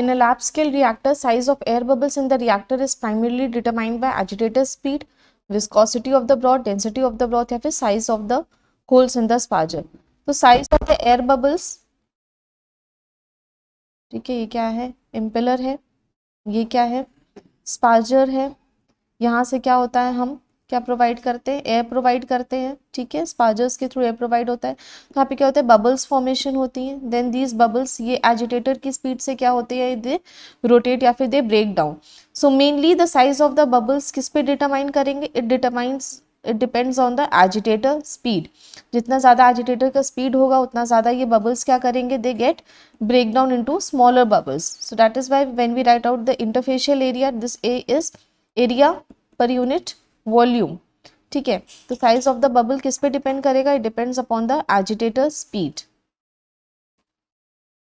In a lab scale reactor, size of air bubbles in the reactor is primarily determined by agitator speed, viscosity of the broth, density of the broth या फिर size of the holes in the spargel. तो size of the air bubbles ठीक है ये क्या है impeller है ये क्या है स्पार्जर है यहाँ से क्या होता है हम क्या प्रोवाइड करते हैं एयर प्रोवाइड करते हैं ठीक है स्पाजर्स के थ्रू एयर प्रोवाइड होता है तो यहाँ पे क्या होता है बबल्स फॉर्मेशन होती हैं देन दीज बबल्स ये एजिटेटर की स्पीड से क्या होते हैं दे रोटेट या फिर they break down so mainly the size of the bubbles किस पे डिटरमाइन करेंगे it determines it depends on the agitator speed जितना ज़्यादा एजिटेटर का स्पीड होगा उतना ज़्यादा ये बबल्स क्या करेंगे they get break down to smaller bubbles so that is why when we write out the interfacial area this a is area per unit volume ठीक है तो साइज ऑफ द बबल किस पे डिपेंड करेगा it depends upon the agitator speed